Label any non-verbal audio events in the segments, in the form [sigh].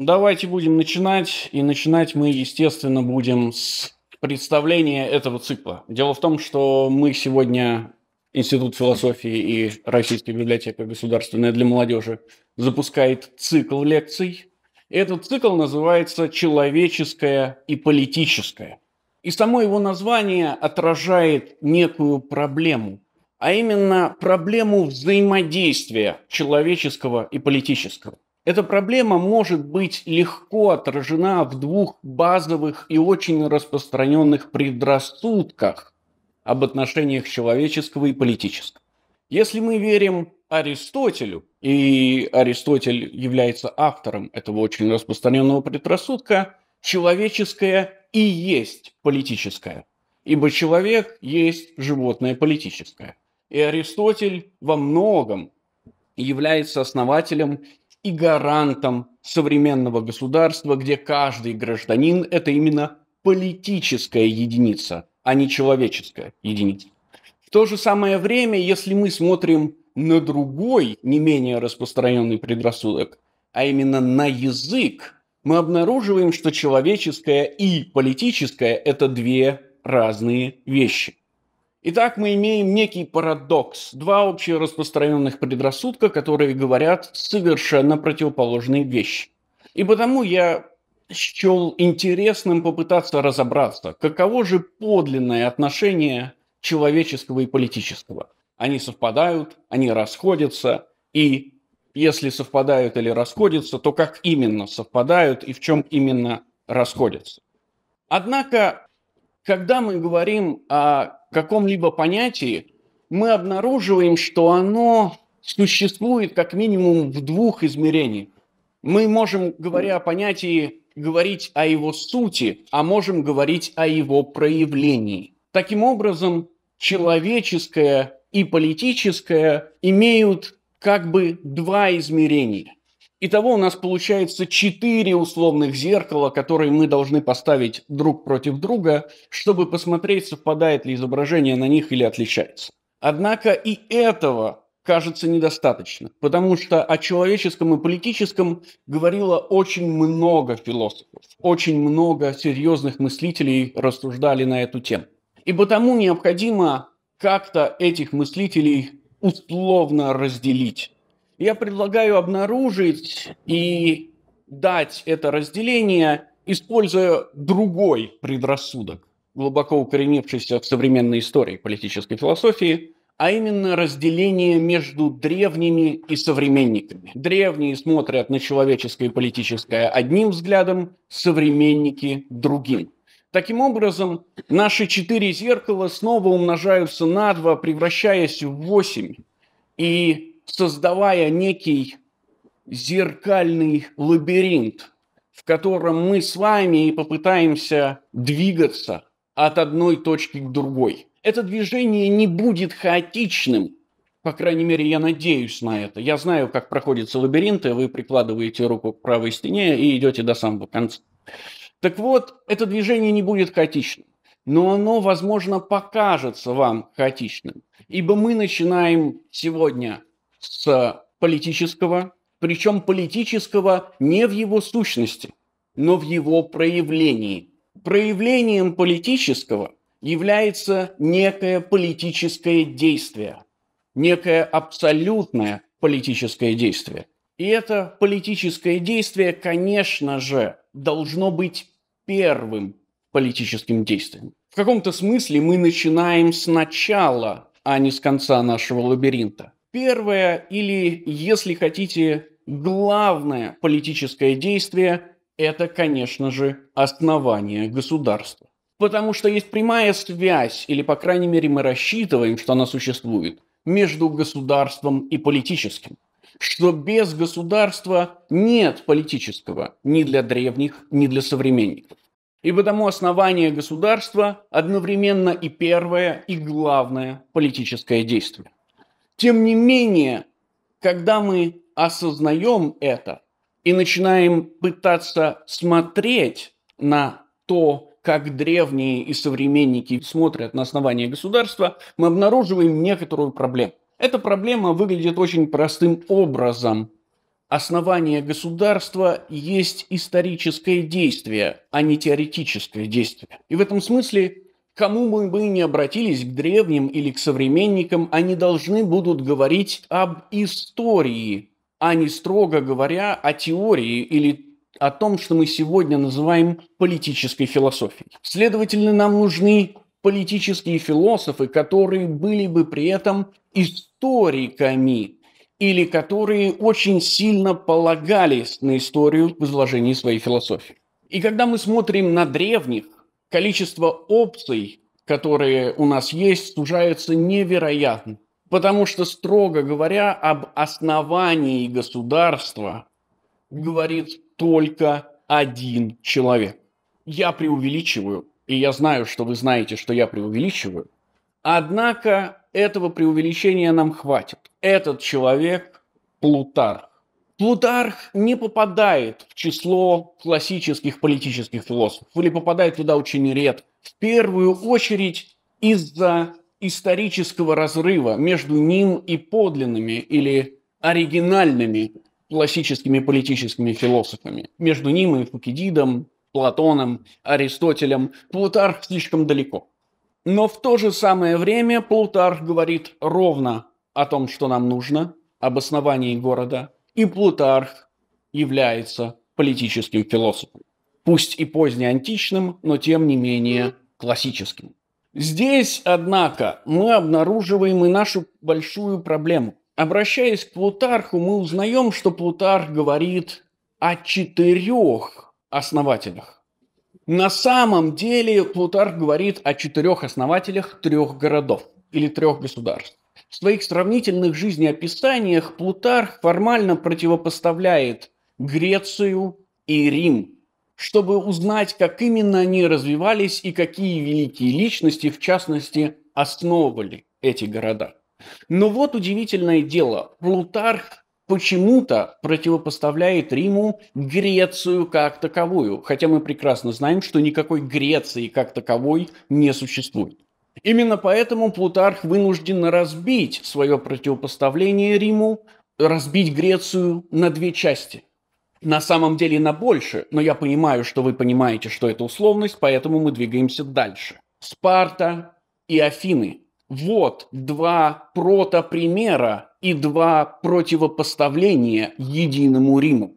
Давайте будем начинать. И начинать мы, естественно, будем с представления этого цикла. Дело в том, что мы сегодня, Институт философии и Российская библиотека государственная для молодежи, запускает цикл лекций. Этот цикл называется «Человеческое и политическое». И само его название отражает некую проблему, а именно проблему взаимодействия человеческого и политического. Эта проблема может быть легко отражена в двух базовых и очень распространенных предрассудках об отношениях человеческого и политического. Если мы верим Аристотелю, и Аристотель является автором этого очень распространенного предрассудка, человеческое и есть политическое, ибо человек есть животное политическое. И Аристотель во многом является основателем и гарантом современного государства, где каждый гражданин – это именно политическая единица, а не человеческая единица. В то же самое время, если мы смотрим на другой, не менее распространенный предрассудок, а именно на язык, мы обнаруживаем, что человеческое и политическое – это две разные вещи. Итак, мы имеем некий парадокс. Два общие распространенных предрассудка, которые говорят совершенно противоположные вещи. И потому я счел интересным попытаться разобраться, каково же подлинное отношение человеческого и политического. Они совпадают, они расходятся, и если совпадают или расходятся, то как именно совпадают и в чем именно расходятся. Однако когда мы говорим о каком-либо понятии, мы обнаруживаем, что оно существует как минимум в двух измерениях. Мы можем, говоря о понятии, говорить о его сути, а можем говорить о его проявлении. Таким образом, человеческое и политическое имеют как бы два измерения. Итого у нас получается четыре условных зеркала, которые мы должны поставить друг против друга, чтобы посмотреть, совпадает ли изображение на них или отличается. Однако и этого кажется недостаточно, потому что о человеческом и политическом говорило очень много философов, очень много серьезных мыслителей рассуждали на эту тему. И потому необходимо как-то этих мыслителей условно разделить я предлагаю обнаружить и дать это разделение, используя другой предрассудок, глубоко укоренившийся в современной истории политической философии, а именно разделение между древними и современниками. Древние смотрят на человеческое и политическое одним взглядом, современники – другим. Таким образом, наши четыре зеркала снова умножаются на два, превращаясь в восемь. И создавая некий зеркальный лабиринт, в котором мы с вами и попытаемся двигаться от одной точки к другой. Это движение не будет хаотичным, по крайней мере, я надеюсь на это. Я знаю, как проходятся лабиринты, вы прикладываете руку к правой стене и идете до самого конца. Так вот, это движение не будет хаотичным, но оно, возможно, покажется вам хаотичным, ибо мы начинаем сегодня с политического, причем политического не в его сущности, но в его проявлении. Проявлением политического является некое политическое действие, некое абсолютное политическое действие. И это политическое действие, конечно же, должно быть первым политическим действием. В каком-то смысле мы начинаем с начала, а не с конца нашего лабиринта. Первое или, если хотите, главное политическое действие – это, конечно же, основание государства. Потому что есть прямая связь, или, по крайней мере, мы рассчитываем, что она существует, между государством и политическим. Что без государства нет политического ни для древних, ни для современников. И потому основание государства одновременно и первое, и главное политическое действие. Тем не менее, когда мы осознаем это и начинаем пытаться смотреть на то, как древние и современники смотрят на основание государства, мы обнаруживаем некоторую проблему. Эта проблема выглядит очень простым образом. Основание государства есть историческое действие, а не теоретическое действие. И в этом смысле Кому бы мы ни обратились, к древним или к современникам, они должны будут говорить об истории, а не строго говоря о теории или о том, что мы сегодня называем политической философией. Следовательно, нам нужны политические философы, которые были бы при этом историками или которые очень сильно полагались на историю в изложении своей философии. И когда мы смотрим на древних, количество опций, которые у нас есть, сужается невероятно. Потому что, строго говоря, об основании государства говорит только один человек. Я преувеличиваю, и я знаю, что вы знаете, что я преувеличиваю. Однако этого преувеличения нам хватит. Этот человек – Плутарх. Плутарх не попадает в число классических политических философов или попадает туда очень редко. В первую очередь из-за исторического разрыва между ним и подлинными или оригинальными классическими политическими философами. Между ним и Фукидидом, Платоном, Аристотелем Плутарх слишком далеко. Но в то же самое время Плутарх говорит ровно о том, что нам нужно, об основании города, и Плутарх является политическим философом. Пусть и позднеантичным, но тем не менее классическим. Здесь, однако, мы обнаруживаем и нашу большую проблему. Обращаясь к Плутарху, мы узнаем, что Плутарх говорит о четырех основателях. На самом деле Плутарх говорит о четырех основателях трех городов или трех государств. В своих сравнительных жизнеописаниях Плутарх формально противопоставляет Грецию и Рим, чтобы узнать, как именно они развивались и какие великие личности, в частности, основывали эти города. Но вот удивительное дело. Плутарх почему-то противопоставляет Риму Грецию как таковую, хотя мы прекрасно знаем, что никакой Греции как таковой не существует. Именно поэтому Плутарх вынужден разбить свое противопоставление Риму, разбить Грецию на две части. На самом деле на больше, но я понимаю, что вы понимаете, что это условность, поэтому мы двигаемся дальше. Спарта и Афины. Вот два протопримера и два противопоставления единому Риму.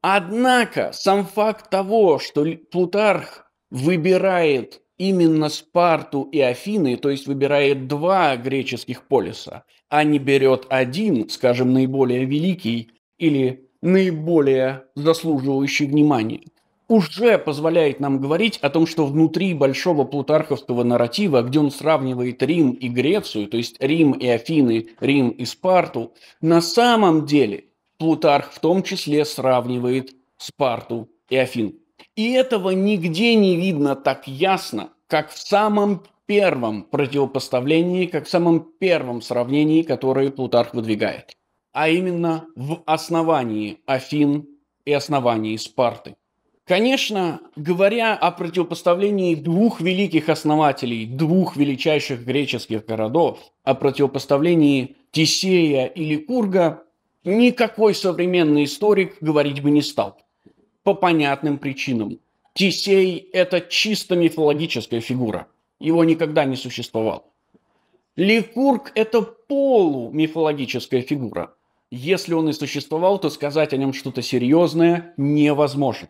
Однако сам факт того, что Плутарх выбирает именно Спарту и Афины, то есть выбирает два греческих полиса, а не берет один, скажем, наиболее великий или наиболее заслуживающий внимания, уже позволяет нам говорить о том, что внутри большого плутарховского нарратива, где он сравнивает Рим и Грецию, то есть Рим и Афины, Рим и Спарту, на самом деле Плутарх в том числе сравнивает Спарту и Афин. И этого нигде не видно так ясно, как в самом первом противопоставлении, как в самом первом сравнении, которое Плутарх выдвигает, а именно в основании Афин и основании Спарты. Конечно, говоря о противопоставлении двух великих основателей, двух величайших греческих городов, о противопоставлении Тисея или Курга, никакой современный историк говорить бы не стал по понятным причинам. Тисей – это чисто мифологическая фигура. Его никогда не существовало. Ликург – это полумифологическая фигура. Если он и существовал, то сказать о нем что-то серьезное невозможно.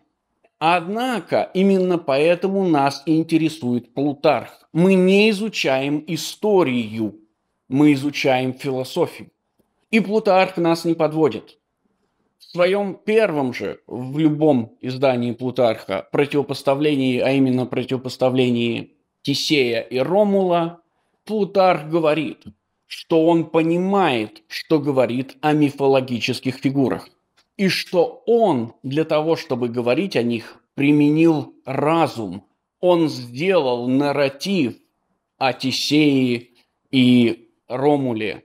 Однако именно поэтому нас интересует Плутарх. Мы не изучаем историю, мы изучаем философию. И Плутарх нас не подводит в своем первом же, в любом издании Плутарха, противопоставлении, а именно противопоставлении Тисея и Ромула, Плутарх говорит, что он понимает, что говорит о мифологических фигурах, и что он для того, чтобы говорить о них, применил разум. Он сделал нарратив о Тисее и Ромуле,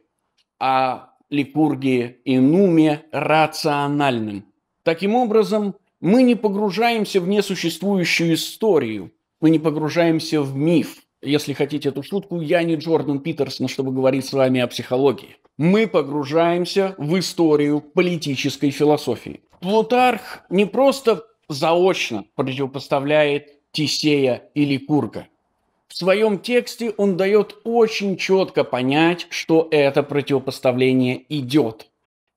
а Ликургии и Нуме рациональным. Таким образом, мы не погружаемся в несуществующую историю, мы не погружаемся в миф. Если хотите эту шутку, я не Джордан Питерсон, чтобы говорить с вами о психологии. Мы погружаемся в историю политической философии. Плутарх не просто заочно противопоставляет Тисея или Курга – в своем тексте он дает очень четко понять, что это противопоставление идет.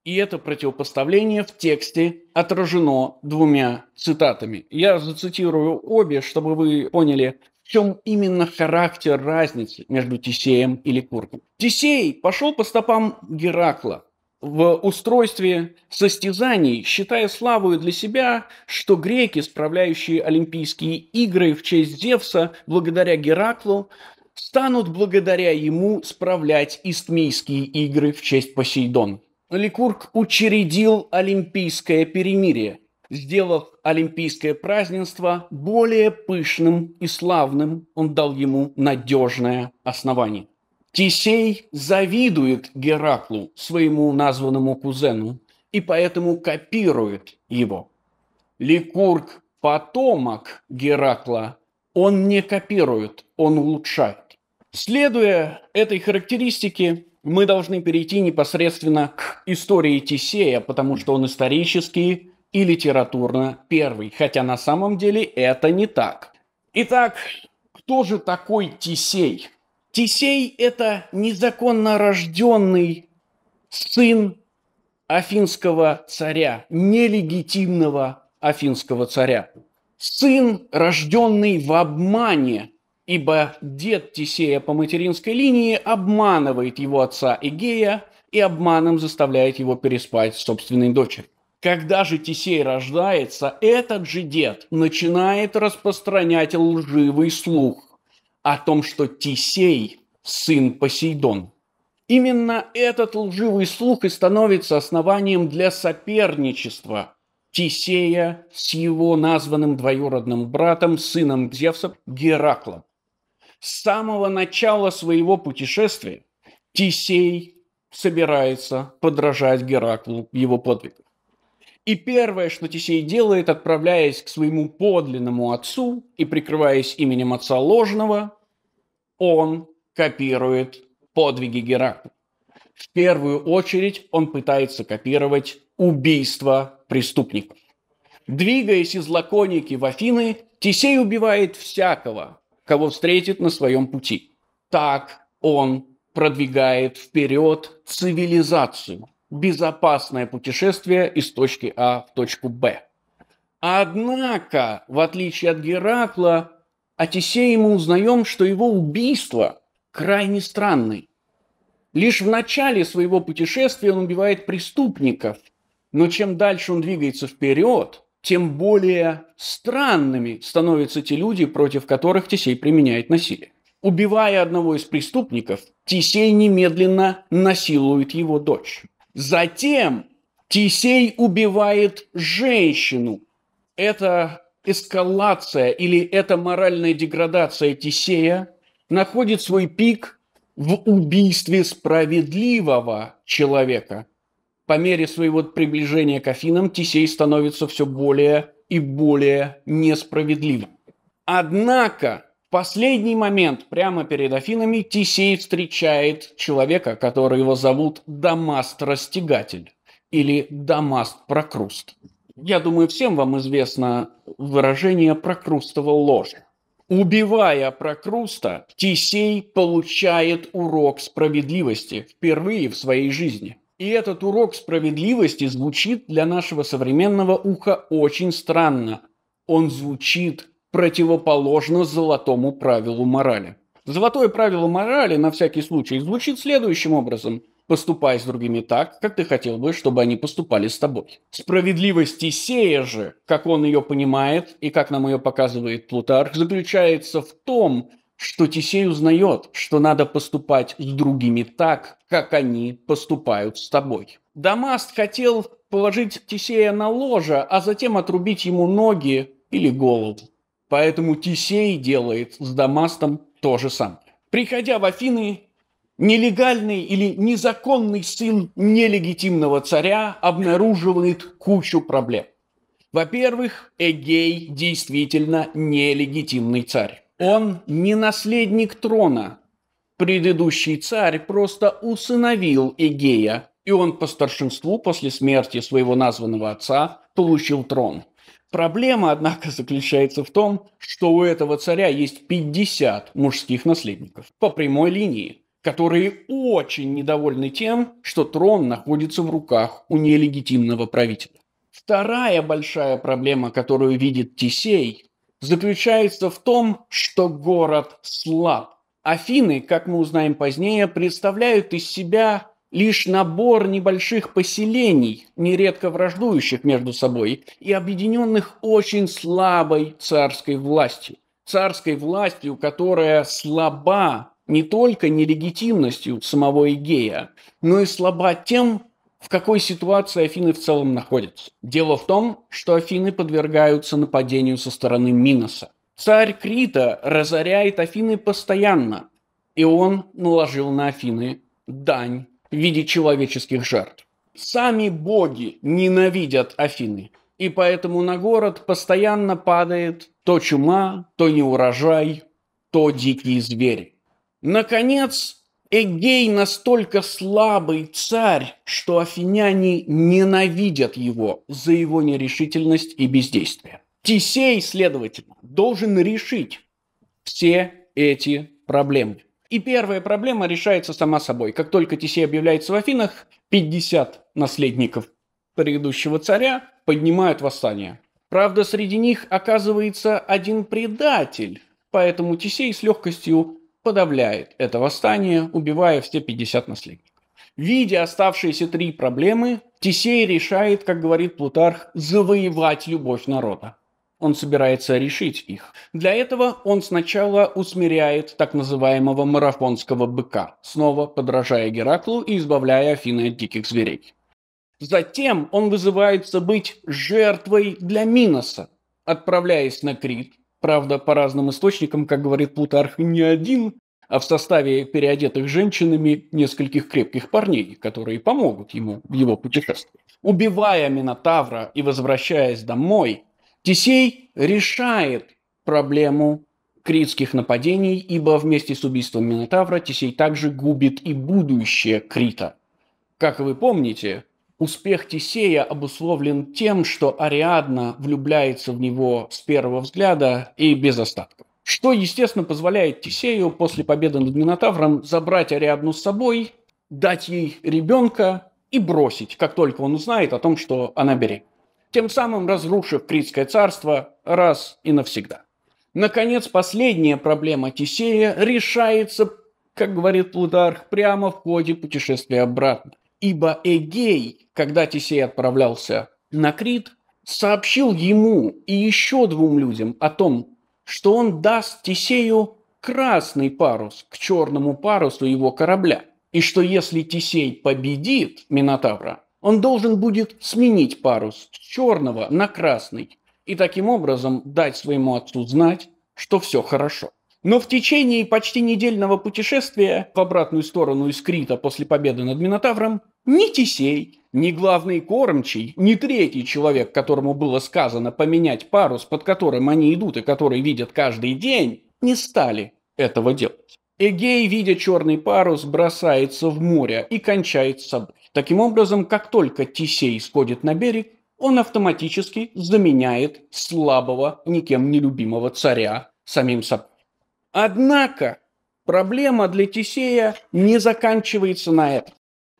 И это противопоставление в тексте отражено двумя цитатами. Я зацитирую обе, чтобы вы поняли, в чем именно характер разницы между Тисеем или Курком. Тисей пошел по стопам Геракла, в устройстве состязаний, считая славою для себя, что греки, справляющие Олимпийские игры в честь Зевса, благодаря Гераклу, станут благодаря ему справлять Истмийские игры в честь Посейдон. Ликург учредил Олимпийское перемирие, сделав Олимпийское празднество более пышным и славным, он дал ему надежное основание. Тисей завидует Гераклу, своему названному кузену, и поэтому копирует его. Ликург – потомок Геракла, он не копирует, он улучшает. Следуя этой характеристике, мы должны перейти непосредственно к истории Тисея, потому что он исторически и литературно первый, хотя на самом деле это не так. Итак, кто же такой Тисей – Тисей – это незаконно рожденный сын афинского царя, нелегитимного афинского царя. Сын, рожденный в обмане, ибо дед Тисея по материнской линии обманывает его отца Эгея и обманом заставляет его переспать с собственной дочерью. Когда же Тисей рождается, этот же дед начинает распространять лживый слух о том, что Тисей – сын Посейдон. Именно этот лживый слух и становится основанием для соперничества Тисея с его названным двоюродным братом, сыном Зевса Гераклом. С самого начала своего путешествия Тисей собирается подражать Гераклу в его подвигах. И первое, что Тесей делает, отправляясь к своему подлинному отцу и прикрываясь именем отца ложного, он копирует подвиги Геракла. В первую очередь он пытается копировать убийство преступников. Двигаясь из Лаконики в Афины, Тесей убивает всякого, кого встретит на своем пути. Так он продвигает вперед цивилизацию, безопасное путешествие из точки А в точку Б. Однако, в отличие от Геракла, Отисея мы узнаем, что его убийство крайне странный. Лишь в начале своего путешествия он убивает преступников, но чем дальше он двигается вперед, тем более странными становятся те люди, против которых Тисей применяет насилие. Убивая одного из преступников, Тисей немедленно насилует его дочь. Затем Тисей убивает женщину. Это эскалация или это моральная деградация Тисея находит свой пик в убийстве справедливого человека. По мере своего приближения к Афинам Тисей становится все более и более несправедливым. Однако последний момент, прямо перед Афинами, Тисей встречает человека, который его зовут Дамаст Растягатель или Дамаст Прокруст. Я думаю, всем вам известно выражение Прокрустова ложа. Убивая Прокруста, Тисей получает урок справедливости впервые в своей жизни. И этот урок справедливости звучит для нашего современного уха очень странно. Он звучит противоположно золотому правилу морали. Золотое правило морали на всякий случай звучит следующим образом. Поступай с другими так, как ты хотел бы, чтобы они поступали с тобой. Справедливость Исея же, как он ее понимает и как нам ее показывает Плутарх, заключается в том, что Тисей узнает, что надо поступать с другими так, как они поступают с тобой. Дамаст хотел положить Тисея на ложе, а затем отрубить ему ноги или голову. Поэтому Тисей делает с Дамастом то же самое. Приходя в Афины, нелегальный или незаконный сын нелегитимного царя обнаруживает кучу проблем. Во-первых, Эгей действительно нелегитимный царь. Он не наследник трона. Предыдущий царь просто усыновил Эгея, и он по старшинству после смерти своего названного отца получил трон. Проблема, однако, заключается в том, что у этого царя есть 50 мужских наследников по прямой линии, которые очень недовольны тем, что трон находится в руках у нелегитимного правителя. Вторая большая проблема, которую видит Тисей, заключается в том, что город слаб. Афины, как мы узнаем позднее, представляют из себя лишь набор небольших поселений, нередко враждующих между собой и объединенных очень слабой царской властью. Царской властью, которая слаба не только нелегитимностью самого Игея, но и слаба тем, в какой ситуации Афины в целом находятся. Дело в том, что Афины подвергаются нападению со стороны Миноса. Царь Крита разоряет Афины постоянно, и он наложил на Афины дань в виде человеческих жертв. Сами боги ненавидят Афины, и поэтому на город постоянно падает то чума, то неурожай, то дикие звери. Наконец, Эгей настолько слабый царь, что афиняне ненавидят его за его нерешительность и бездействие. Тисей, следовательно, должен решить все эти проблемы. И первая проблема решается сама собой. Как только Тесей объявляется в Афинах, 50 наследников предыдущего царя поднимают восстание. Правда, среди них оказывается один предатель, поэтому Тесей с легкостью подавляет это восстание, убивая все 50 наследников. Видя оставшиеся три проблемы, Тесей решает, как говорит Плутарх, завоевать любовь народа. Он собирается решить их. Для этого он сначала усмиряет так называемого марафонского быка, снова подражая Гераклу и избавляя Афины от диких зверей. Затем он вызывается быть жертвой для Миноса, отправляясь на Крит. Правда, по разным источникам, как говорит Плутарх, не один, а в составе переодетых женщинами нескольких крепких парней, которые помогут ему в его путешествии. Убивая Минотавра и возвращаясь домой, Тисей решает проблему критских нападений, ибо вместе с убийством Минотавра Тисей также губит и будущее Крита. Как вы помните, успех Тисея обусловлен тем, что Ариадна влюбляется в него с первого взгляда и без остатка. Что, естественно, позволяет Тисею после победы над Минотавром забрать Ариадну с собой, дать ей ребенка и бросить, как только он узнает о том, что она беременна тем самым разрушив Критское царство раз и навсегда. Наконец, последняя проблема Тисея решается, как говорит Плутарх, прямо в ходе путешествия обратно. Ибо Эгей, когда Тисей отправлялся на Крит, сообщил ему и еще двум людям о том, что он даст Тисею красный парус к черному парусу его корабля, и что если Тисей победит Минотавра, он должен будет сменить парус с черного на красный и таким образом дать своему отцу знать, что все хорошо. Но в течение почти недельного путешествия в обратную сторону из Крита после победы над Минотавром ни Тисей, ни главный кормчий, ни третий человек, которому было сказано поменять парус, под которым они идут и который видят каждый день, не стали этого делать. Эгей, видя черный парус, бросается в море и кончает с собой. Таким образом, как только Тисей сходит на берег, он автоматически заменяет слабого, никем не любимого царя самим собой. Однако проблема для Тисея не заканчивается на этом.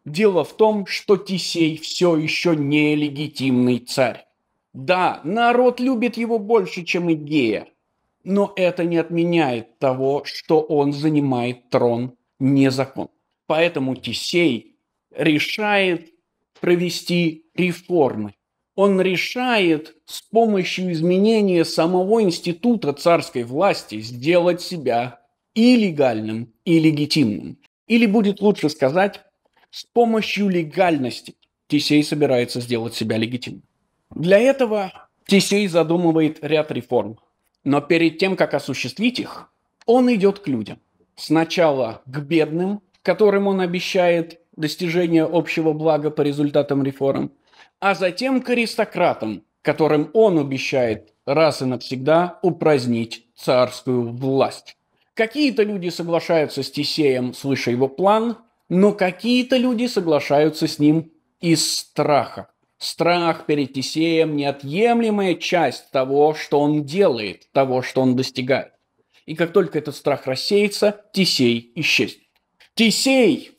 Дело в том, что Тисей все еще не легитимный царь. Да, народ любит его больше, чем Игея, но это не отменяет того, что он занимает трон незаконно. Поэтому Тисей решает провести реформы. Он решает с помощью изменения самого института царской власти сделать себя и легальным, и легитимным. Или будет лучше сказать, с помощью легальности Тесей собирается сделать себя легитимным. Для этого Тесей задумывает ряд реформ. Но перед тем, как осуществить их, он идет к людям. Сначала к бедным, которым он обещает достижения общего блага по результатам реформ, а затем к аристократам, которым он обещает раз и навсегда упразднить царскую власть. Какие-то люди соглашаются с Тисеем, слыша его план, но какие-то люди соглашаются с ним из страха. Страх перед Тисеем неотъемлемая часть того, что он делает, того, что он достигает. И как только этот страх рассеется, Тисей исчезнет. Тисей!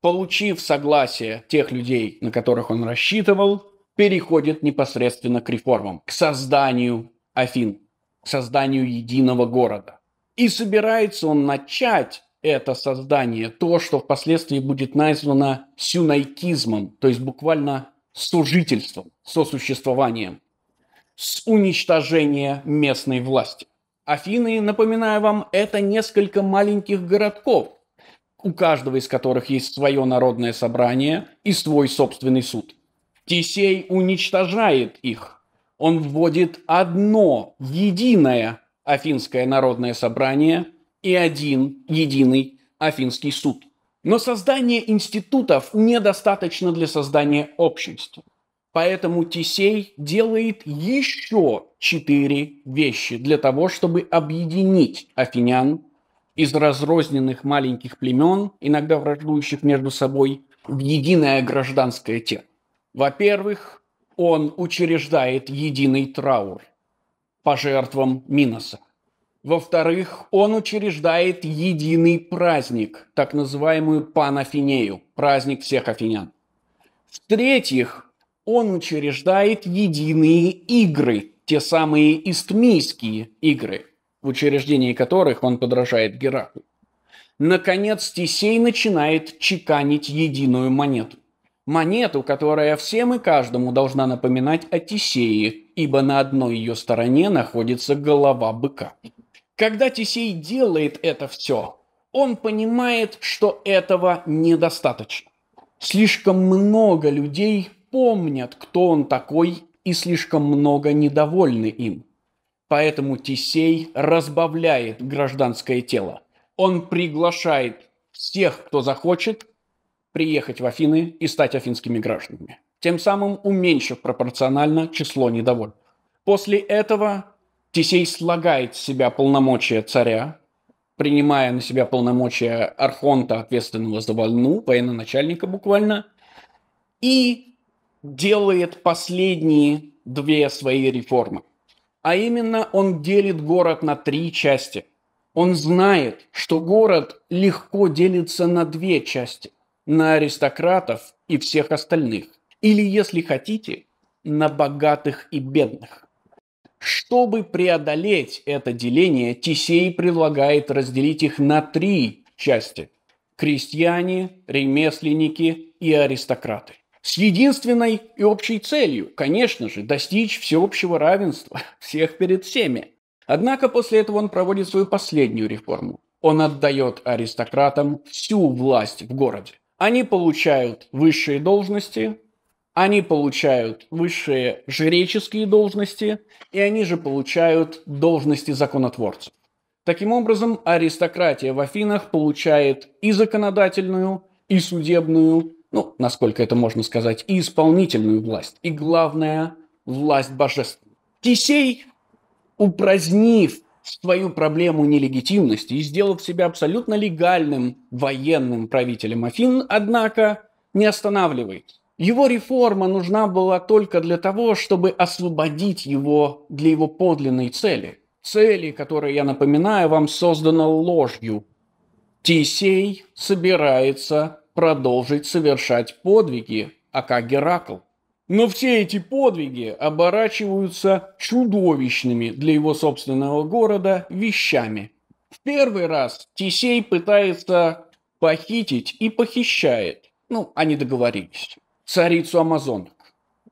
получив согласие тех людей, на которых он рассчитывал, переходит непосредственно к реформам, к созданию Афин, к созданию единого города. И собирается он начать это создание, то, что впоследствии будет названо сюнайкизмом, то есть буквально сужительством, сосуществованием, с уничтожения местной власти. Афины, напоминаю вам, это несколько маленьких городков, у каждого из которых есть свое народное собрание и свой собственный суд. Тисей уничтожает их. Он вводит одно, единое Афинское народное собрание и один, единый Афинский суд. Но создание институтов недостаточно для создания общности. Поэтому Тисей делает еще четыре вещи для того, чтобы объединить афинян из разрозненных маленьких племен, иногда враждующих между собой, в единое гражданское тело. Во-первых, он учреждает единый траур по жертвам Миноса. Во-вторых, он учреждает единый праздник, так называемую панафинею, праздник всех афинян. В-третьих, он учреждает единые игры, те самые истмийские игры, в учреждении которых он подражает Гераклу. Наконец, Тисей начинает чеканить единую монету. Монету, которая всем и каждому должна напоминать о Тисее, ибо на одной ее стороне находится голова быка. Когда Тисей делает это все, он понимает, что этого недостаточно. Слишком много людей помнят, кто он такой, и слишком много недовольны им. Поэтому Тисей разбавляет гражданское тело. Он приглашает всех, кто захочет, приехать в Афины и стать афинскими гражданами, тем самым уменьшив пропорционально число недовольных. После этого Тисей слагает с себя полномочия царя, принимая на себя полномочия архонта, ответственного за войну, военачальника буквально, и делает последние две свои реформы. А именно он делит город на три части. Он знает, что город легко делится на две части. На аристократов и всех остальных. Или, если хотите, на богатых и бедных. Чтобы преодолеть это деление, Тисей предлагает разделить их на три части – крестьяне, ремесленники и аристократы с единственной и общей целью, конечно же, достичь всеобщего равенства [laughs] всех перед всеми. Однако после этого он проводит свою последнюю реформу. Он отдает аристократам всю власть в городе. Они получают высшие должности, они получают высшие жреческие должности, и они же получают должности законотворцев. Таким образом, аристократия в Афинах получает и законодательную, и судебную, ну, насколько это можно сказать, и исполнительную власть, и, главное, власть божественную. Тисей, упразднив свою проблему нелегитимности и сделав себя абсолютно легальным военным правителем Афин, однако не останавливается. Его реформа нужна была только для того, чтобы освободить его для его подлинной цели. Цели, которая, я напоминаю, вам создана ложью. Тисей собирается продолжить совершать подвиги, а как Геракл. Но все эти подвиги оборачиваются чудовищными для его собственного города вещами. В первый раз Тисей пытается похитить и похищает, ну, они договорились, царицу Амазонок.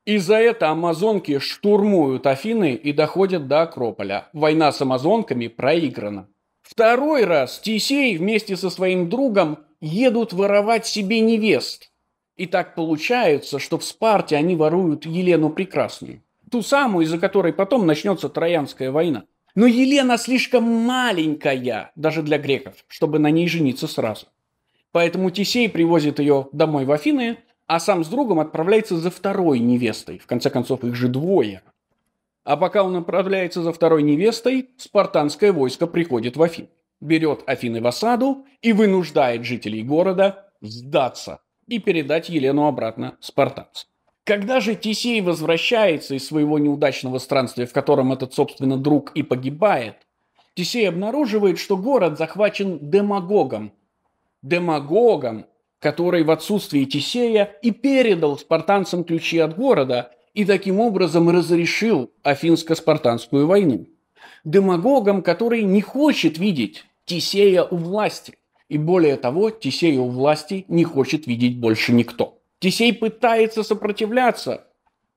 из за этого амазонки штурмуют Афины и доходят до Акрополя. Война с амазонками проиграна. Второй раз Тисей вместе со своим другом едут воровать себе невест. И так получается, что в Спарте они воруют Елену Прекрасную. Ту самую, из-за которой потом начнется Троянская война. Но Елена слишком маленькая, даже для греков, чтобы на ней жениться сразу. Поэтому Тисей привозит ее домой в Афины, а сам с другом отправляется за второй невестой. В конце концов, их же двое – а пока он отправляется за второй невестой, спартанское войско приходит в Афин, берет Афины в осаду и вынуждает жителей города сдаться и передать Елену обратно спартанцам. Когда же Тисей возвращается из своего неудачного странствия, в котором этот, собственно, друг и погибает, Тисей обнаруживает, что город захвачен демагогом. Демагогом, который в отсутствие Тисея и передал спартанцам ключи от города и таким образом разрешил Афинско-Спартанскую войну. Демагогом, который не хочет видеть Тисея у власти. И более того, Тисея у власти не хочет видеть больше никто. Тисей пытается сопротивляться,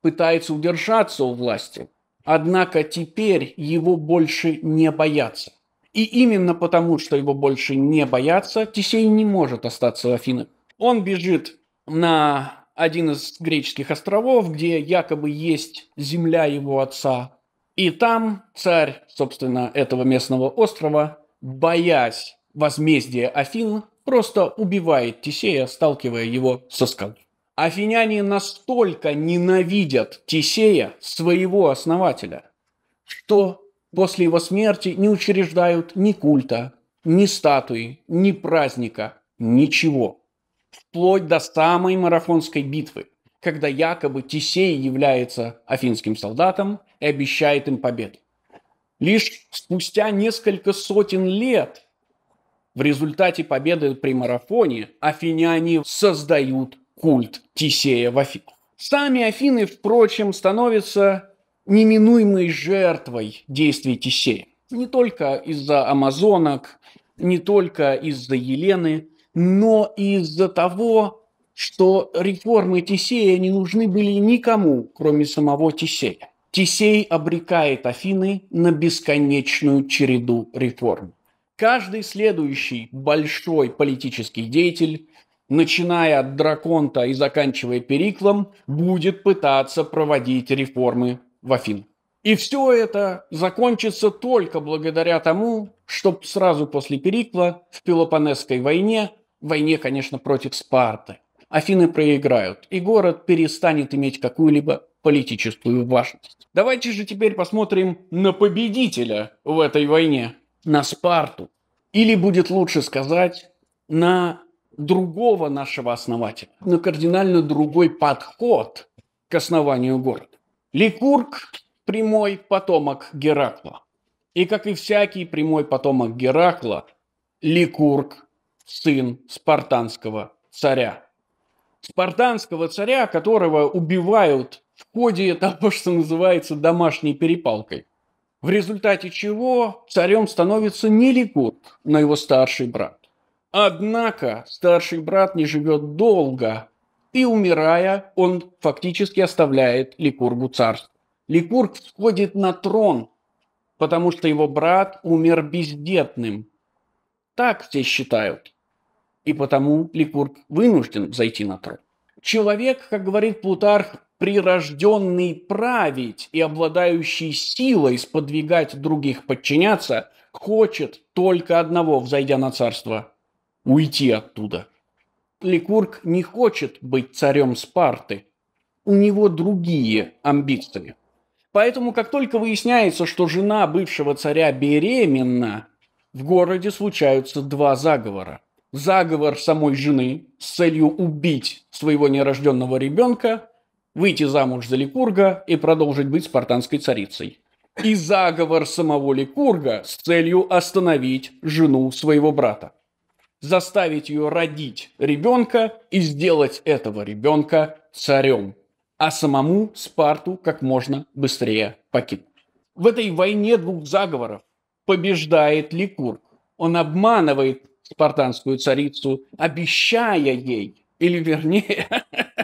пытается удержаться у власти. Однако теперь его больше не боятся. И именно потому, что его больше не боятся, Тисей не может остаться в Афинах. Он бежит на один из греческих островов, где якобы есть земля его отца. И там царь, собственно, этого местного острова, боясь возмездия Афин, просто убивает Тисея, сталкивая его со скалой. Афиняне настолько ненавидят Тисея своего основателя, что после его смерти не учреждают ни культа, ни статуи, ни праздника, ничего вплоть до самой марафонской битвы, когда якобы Тисей является афинским солдатом и обещает им победу. Лишь спустя несколько сотен лет в результате победы при марафоне афиняне создают культ Тисея в Афинах. Сами Афины, впрочем, становятся неминуемой жертвой действий Тисея. Не только из-за амазонок, не только из-за Елены, но из-за того, что реформы Тисея не нужны были никому, кроме самого Тисея. Тисей обрекает Афины на бесконечную череду реформ. Каждый следующий большой политический деятель начиная от Драконта и заканчивая Периклом, будет пытаться проводить реформы в Афин. И все это закончится только благодаря тому, что сразу после Перикла в Пелопонесской войне в войне, конечно, против Спарты. Афины проиграют, и город перестанет иметь какую-либо политическую важность. Давайте же теперь посмотрим на победителя в этой войне, на Спарту. Или будет лучше сказать, на другого нашего основателя, на кардинально другой подход к основанию города. Ликург – прямой потомок Геракла. И как и всякий прямой потомок Геракла, Ликург сын спартанского царя. Спартанского царя, которого убивают в ходе того, [laughs] что называется домашней перепалкой. В результате чего царем становится не Ликут, но его старший брат. Однако старший брат не живет долго, и умирая, он фактически оставляет Ликургу царство. Ликург всходит на трон, потому что его брат умер бездетным. Так все считают и потому Ликург вынужден зайти на трон. Человек, как говорит Плутарх, прирожденный править и обладающий силой сподвигать других подчиняться, хочет только одного, взойдя на царство – уйти оттуда. Ликург не хочет быть царем Спарты. У него другие амбиции. Поэтому, как только выясняется, что жена бывшего царя беременна, в городе случаются два заговора – заговор самой жены с целью убить своего нерожденного ребенка, выйти замуж за Ликурга и продолжить быть спартанской царицей. И заговор самого Ликурга с целью остановить жену своего брата. Заставить ее родить ребенка и сделать этого ребенка царем. А самому Спарту как можно быстрее покинуть. В этой войне двух заговоров побеждает Ликург. Он обманывает спартанскую царицу, обещая ей, или вернее,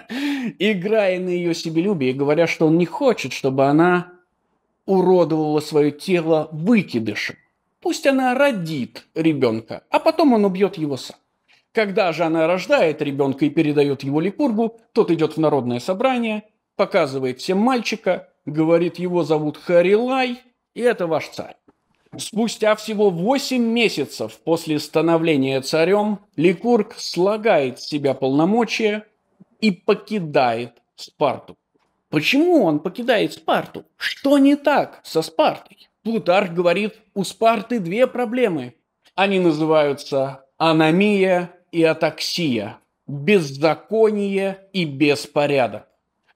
[laughs] играя на ее себелюбие, говоря, что он не хочет, чтобы она уродовала свое тело выкидышем. Пусть она родит ребенка, а потом он убьет его сам. Когда же она рождает ребенка и передает его Ликургу, тот идет в народное собрание, показывает всем мальчика, говорит, его зовут Харилай, и это ваш царь. Спустя всего 8 месяцев после становления царем Ликург слагает с себя полномочия и покидает Спарту. Почему он покидает Спарту? Что не так со Спартой? Плутарх говорит, у Спарты две проблемы. Они называются аномия и атаксия, беззаконие и беспорядок.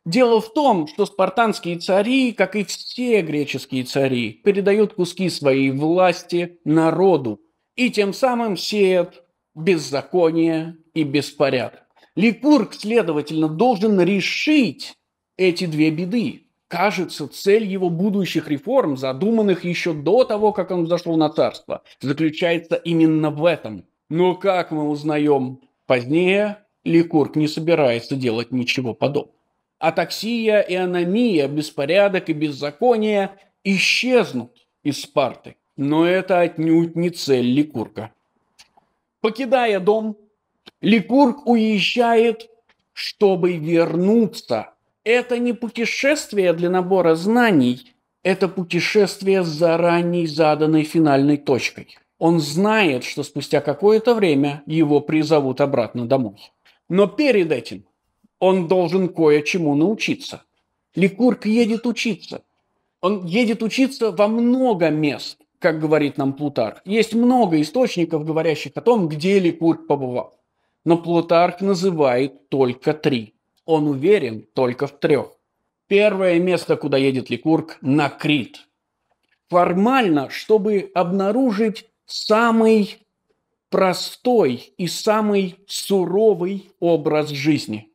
Дело в том, что спартанские цари, как и все греческие цари, передают куски своей власти народу и тем самым сеют беззаконие и беспорядок. Ликург, следовательно, должен решить эти две беды. Кажется, цель его будущих реформ, задуманных еще до того, как он зашел на царство, заключается именно в этом. Но, как мы узнаем позднее, Ликург не собирается делать ничего подобного атаксия и аномия, беспорядок и беззаконие исчезнут из Спарты. Но это отнюдь не цель Ликурка. Покидая дом, Ликург уезжает, чтобы вернуться. Это не путешествие для набора знаний, это путешествие с заранее заданной финальной точкой. Он знает, что спустя какое-то время его призовут обратно домой. Но перед этим он должен кое-чему научиться. Ликурк едет учиться. Он едет учиться во много мест, как говорит нам Плутарх. Есть много источников, говорящих о том, где Ликурк побывал. Но Плутарх называет только три. Он уверен только в трех. Первое место, куда едет Ликурк, на Крит. Формально, чтобы обнаружить самый простой и самый суровый образ жизни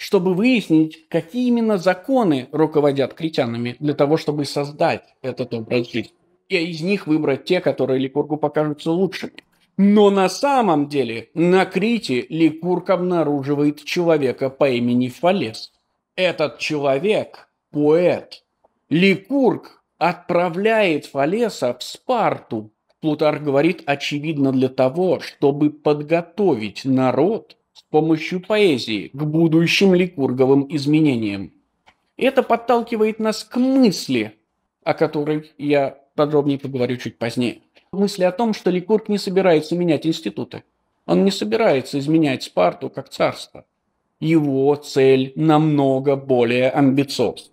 чтобы выяснить, какие именно законы руководят критянами для того, чтобы создать этот образ жизни. И из них выбрать те, которые Ликургу покажутся лучшими. Но на самом деле на Крите Ликург обнаруживает человека по имени Фалес. Этот человек – поэт. Ликург отправляет Фалеса в Спарту. Плутарх говорит, очевидно, для того, чтобы подготовить народ – помощью поэзии к будущим ликурговым изменениям. Это подталкивает нас к мысли, о которой я подробнее поговорю чуть позднее. Мысли о том, что Ликург не собирается менять институты. Он не собирается изменять Спарту как царство. Его цель намного более амбициозна.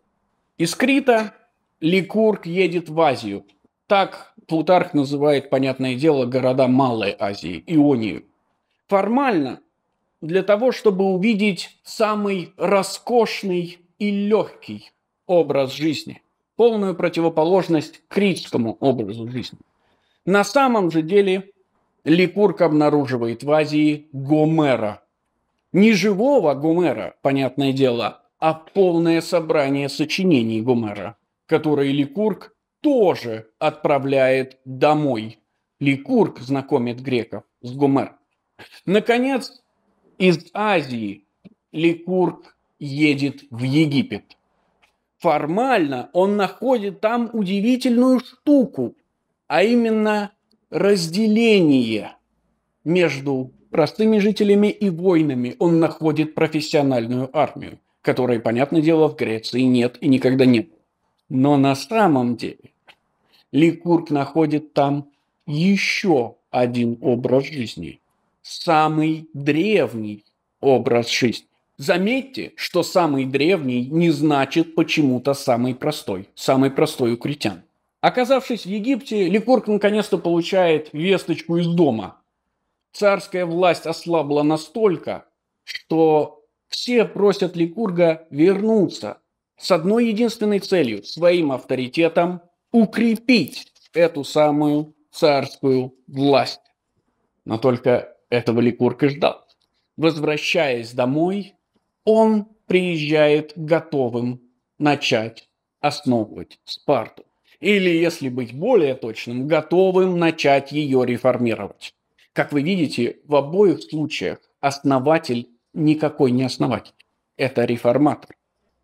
Из Крита Ликург едет в Азию. Так Плутарх называет, понятное дело, города Малой Азии, Ионию. Формально для того, чтобы увидеть самый роскошный и легкий образ жизни, полную противоположность критскому образу жизни. На самом же деле Ликурк обнаруживает в Азии Гомера. Не живого Гомера, понятное дело, а полное собрание сочинений Гомера, которые Ликурк тоже отправляет домой. Ликурк знакомит греков с Гомером. Наконец, из Азии Ликург едет в Египет. Формально он находит там удивительную штуку, а именно разделение между простыми жителями и войнами. Он находит профессиональную армию, которой, понятное дело, в Греции нет и никогда не было. Но на самом деле Ликург находит там еще один образ жизни – самый древний образ жизни. Заметьте, что самый древний не значит почему-то самый простой, самый простой у критян. Оказавшись в Египте, Ликург наконец-то получает весточку из дома. Царская власть ослабла настолько, что все просят Ликурга вернуться с одной единственной целью – своим авторитетом укрепить эту самую царскую власть. Но только этого Ликург и ждал. Возвращаясь домой, он приезжает готовым начать основывать Спарту. Или, если быть более точным, готовым начать ее реформировать. Как вы видите, в обоих случаях основатель никакой не основатель. Это реформатор.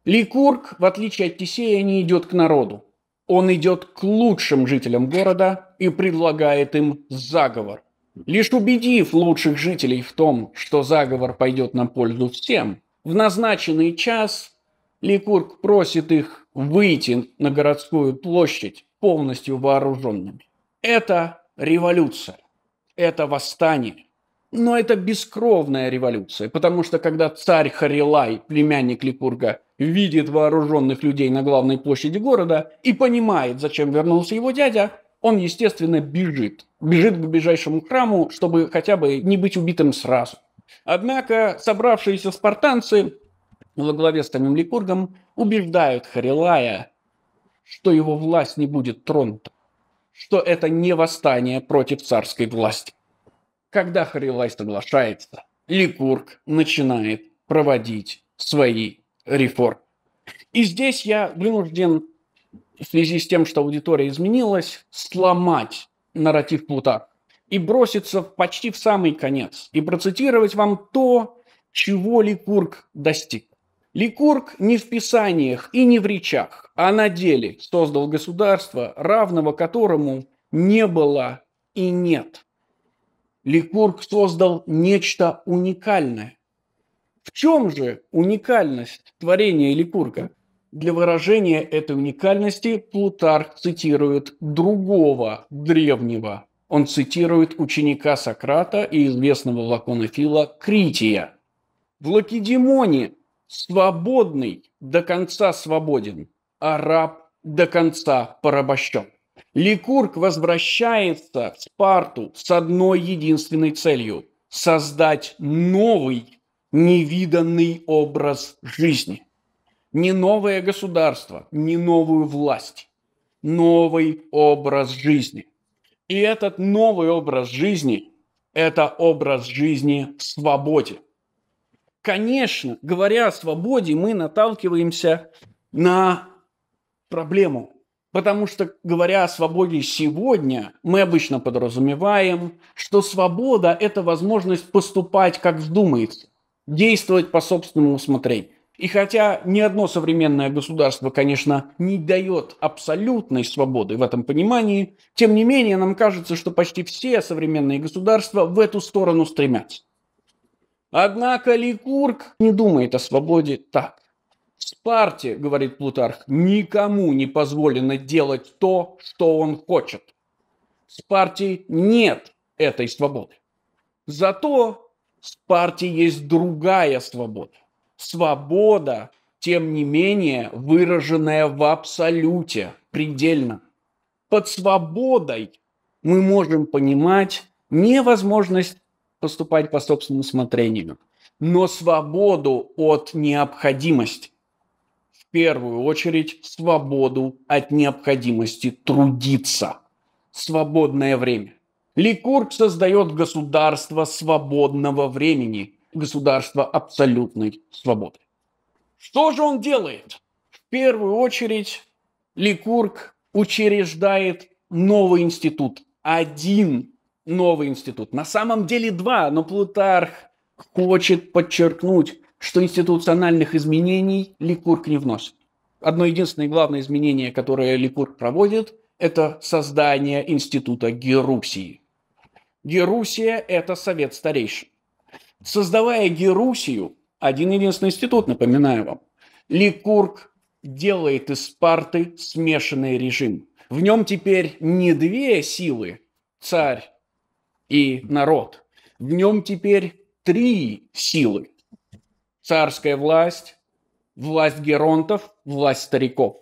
Ликург, в отличие от Тисея, не идет к народу. Он идет к лучшим жителям города и предлагает им заговор, Лишь убедив лучших жителей в том, что заговор пойдет на пользу всем, в назначенный час Ликург просит их выйти на городскую площадь полностью вооруженными. Это революция, это восстание. Но это бескровная революция, потому что когда царь Харилай, племянник Ликурга, видит вооруженных людей на главной площади города и понимает, зачем вернулся его дядя, он, естественно, бежит. Бежит к ближайшему храму, чтобы хотя бы не быть убитым сразу. Однако собравшиеся спартанцы во главе с Тамим Ликургом убеждают Харилая, что его власть не будет тронута, что это не восстание против царской власти. Когда Харилай соглашается, Ликург начинает проводить свои реформы. И здесь я вынужден в связи с тем, что аудитория изменилась, сломать нарратив плута и броситься почти в самый конец и процитировать вам то, чего Ликург достиг. Ликург не в писаниях и не в речах, а на деле создал государство, равного которому не было и нет. Ликург создал нечто уникальное. В чем же уникальность творения Ликурга – для выражения этой уникальности Плутарх цитирует другого древнего. Он цитирует ученика Сократа и известного лаконофила Крития. В Лакедемоне свободный до конца свободен, а раб до конца порабощен. Ликург возвращается в Спарту с одной единственной целью – создать новый невиданный образ жизни не новое государство, не новую власть, новый образ жизни. И этот новый образ жизни – это образ жизни в свободе. Конечно, говоря о свободе, мы наталкиваемся на проблему. Потому что, говоря о свободе сегодня, мы обычно подразумеваем, что свобода – это возможность поступать, как вздумается, действовать по собственному усмотрению. И хотя ни одно современное государство, конечно, не дает абсолютной свободы в этом понимании, тем не менее нам кажется, что почти все современные государства в эту сторону стремятся. Однако Ликург не думает о свободе так. Спарте, говорит Плутарх, никому не позволено делать то, что он хочет. Спарте нет этой свободы. Зато в Спарте есть другая свобода свобода, тем не менее, выраженная в абсолюте, предельно. Под свободой мы можем понимать невозможность поступать по собственному смотрению, но свободу от необходимости. В первую очередь, свободу от необходимости трудиться. Свободное время. Ликург создает государство свободного времени – государства абсолютной свободы. Что же он делает? В первую очередь Ликург учреждает новый институт. Один новый институт. На самом деле два, но Плутарх хочет подчеркнуть, что институциональных изменений Ликург не вносит. Одно единственное главное изменение, которое Ликург проводит, это создание института Геруссии. Геруссия это совет старейшин. Создавая Герусию, один единственный институт, напоминаю вам, Ликург делает из Спарты смешанный режим. В нем теперь не две силы – царь и народ. В нем теперь три силы – царская власть, власть геронтов, власть стариков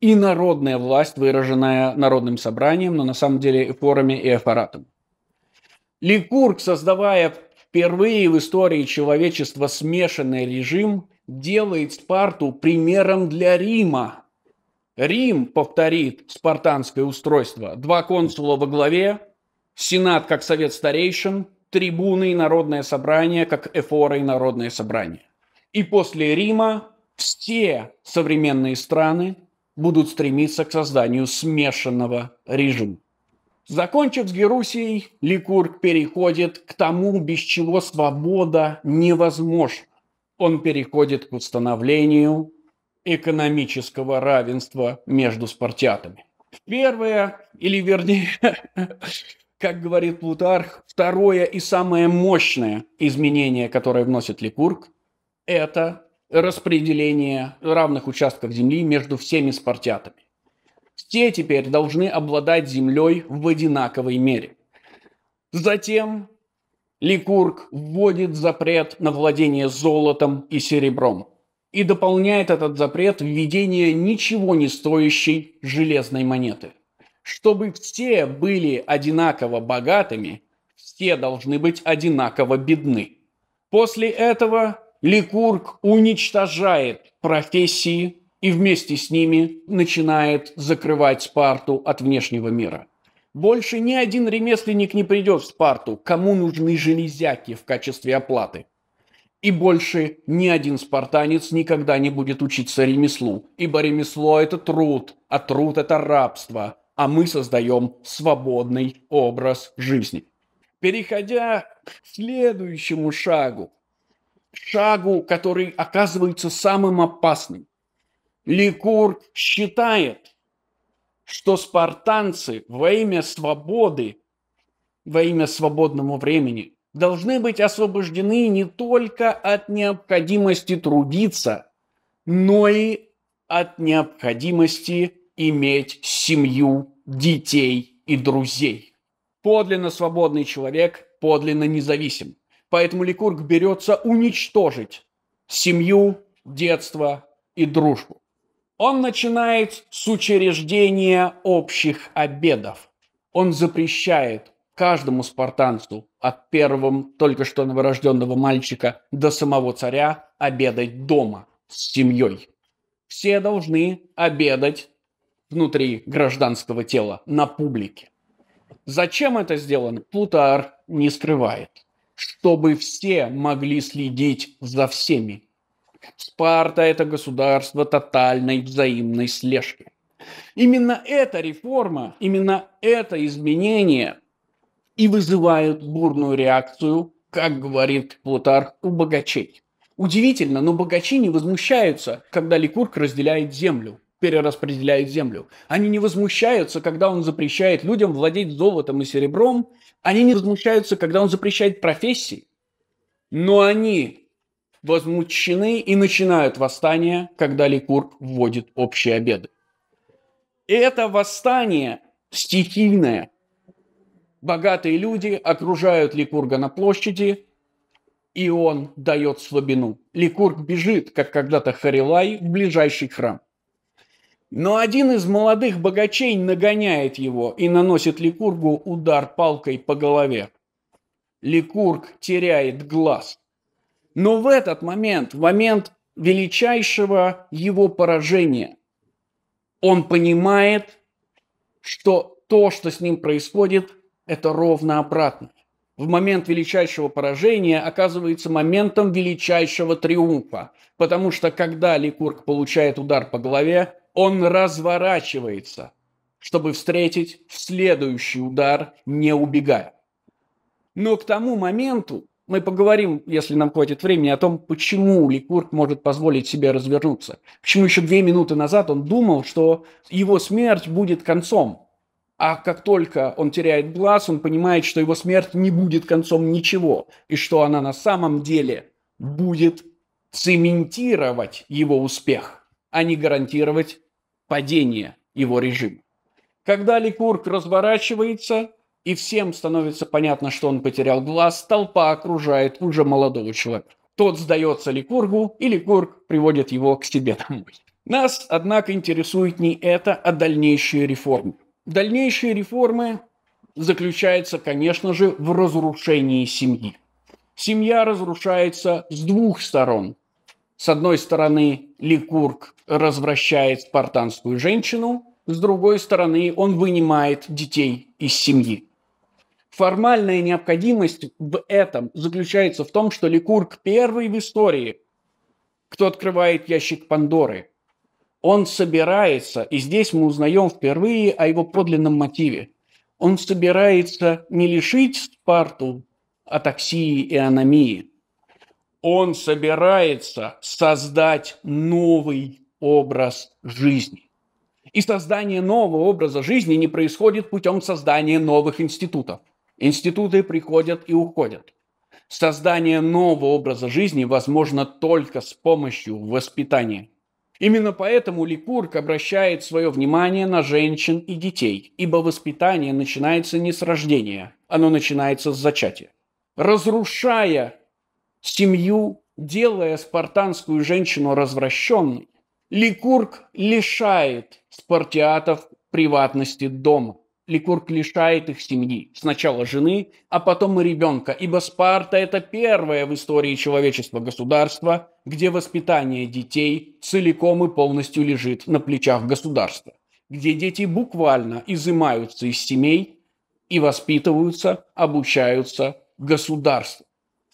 и народная власть, выраженная народным собранием, но на самом деле эфорами и аппаратом. Ликург, создавая Впервые в истории человечества смешанный режим делает Спарту примером для Рима. Рим повторит спартанское устройство. Два консула во главе, сенат как совет старейшин, трибуны и народное собрание как эфоры и народное собрание. И после Рима все современные страны будут стремиться к созданию смешанного режима. Закончив с Герусией, Ликург переходит к тому, без чего свобода невозможна. Он переходит к установлению экономического равенства между спартиатами. Первое, или вернее, [laughs] как говорит Плутарх, второе и самое мощное изменение, которое вносит Ликург, это распределение равных участков земли между всеми спартиатами. Все теперь должны обладать землей в одинаковой мере. Затем Ликург вводит запрет на владение золотом и серебром и дополняет этот запрет введение ничего не стоящей железной монеты. Чтобы все были одинаково богатыми, все должны быть одинаково бедны. После этого Ликург уничтожает профессии, и вместе с ними начинает закрывать Спарту от внешнего мира. Больше ни один ремесленник не придет в Спарту, кому нужны железяки в качестве оплаты. И больше ни один спартанец никогда не будет учиться ремеслу, ибо ремесло – это труд, а труд – это рабство, а мы создаем свободный образ жизни. Переходя к следующему шагу, шагу, который оказывается самым опасным, Ликур считает, что спартанцы во имя свободы, во имя свободного времени, должны быть освобождены не только от необходимости трудиться, но и от необходимости иметь семью, детей и друзей. Подлинно свободный человек подлинно независим. Поэтому Ликург берется уничтожить семью, детство и дружбу. Он начинает с учреждения общих обедов. Он запрещает каждому спартанцу, от первого только что новорожденного мальчика до самого царя, обедать дома с семьей. Все должны обедать внутри гражданского тела на публике. Зачем это сделано, Плутар не скрывает. Чтобы все могли следить за всеми, Спарта – это государство тотальной взаимной слежки. Именно эта реформа, именно это изменение и вызывает бурную реакцию, как говорит Плутарх, у богачей. Удивительно, но богачи не возмущаются, когда Ликург разделяет землю, перераспределяет землю. Они не возмущаются, когда он запрещает людям владеть золотом и серебром. Они не возмущаются, когда он запрещает профессии. Но они возмущены и начинают восстание, когда Ликур вводит общие обеды. это восстание стихийное. Богатые люди окружают Ликурга на площади, и он дает слабину. Ликург бежит, как когда-то Харилай, в ближайший храм. Но один из молодых богачей нагоняет его и наносит Ликургу удар палкой по голове. Ликург теряет глаз. Но в этот момент, в момент величайшего его поражения, он понимает, что то, что с ним происходит, это ровно обратно. В момент величайшего поражения оказывается моментом величайшего триумфа, потому что когда Ликург получает удар по голове, он разворачивается, чтобы встретить в следующий удар, не убегая. Но к тому моменту мы поговорим, если нам хватит времени, о том, почему Ликург может позволить себе развернуться. Почему еще две минуты назад он думал, что его смерть будет концом. А как только он теряет глаз, он понимает, что его смерть не будет концом ничего. И что она на самом деле будет цементировать его успех, а не гарантировать падение его режима. Когда Ликург разворачивается, и всем становится понятно, что он потерял глаз, толпа окружает уже молодого человека. Тот сдается Ликургу, и Ликург приводит его к себе домой. Нас, однако, интересует не это, а дальнейшие реформы. Дальнейшие реформы заключаются, конечно же, в разрушении семьи. Семья разрушается с двух сторон. С одной стороны, Ликург развращает спартанскую женщину, с другой стороны, он вынимает детей из семьи формальная необходимость в этом заключается в том, что Ликург первый в истории, кто открывает ящик Пандоры. Он собирается, и здесь мы узнаем впервые о его подлинном мотиве. Он собирается не лишить Спарту атаксии и аномии. Он собирается создать новый образ жизни. И создание нового образа жизни не происходит путем создания новых институтов. Институты приходят и уходят. Создание нового образа жизни возможно только с помощью воспитания. Именно поэтому Ликург обращает свое внимание на женщин и детей, ибо воспитание начинается не с рождения, оно начинается с зачатия. Разрушая семью, делая спартанскую женщину развращенной, Ликург лишает спартиатов приватности дома. Ликург лишает их семьи, сначала жены, а потом и ребенка, ибо Спарта – это первое в истории человечества государство, где воспитание детей целиком и полностью лежит на плечах государства, где дети буквально изымаются из семей и воспитываются, обучаются государству.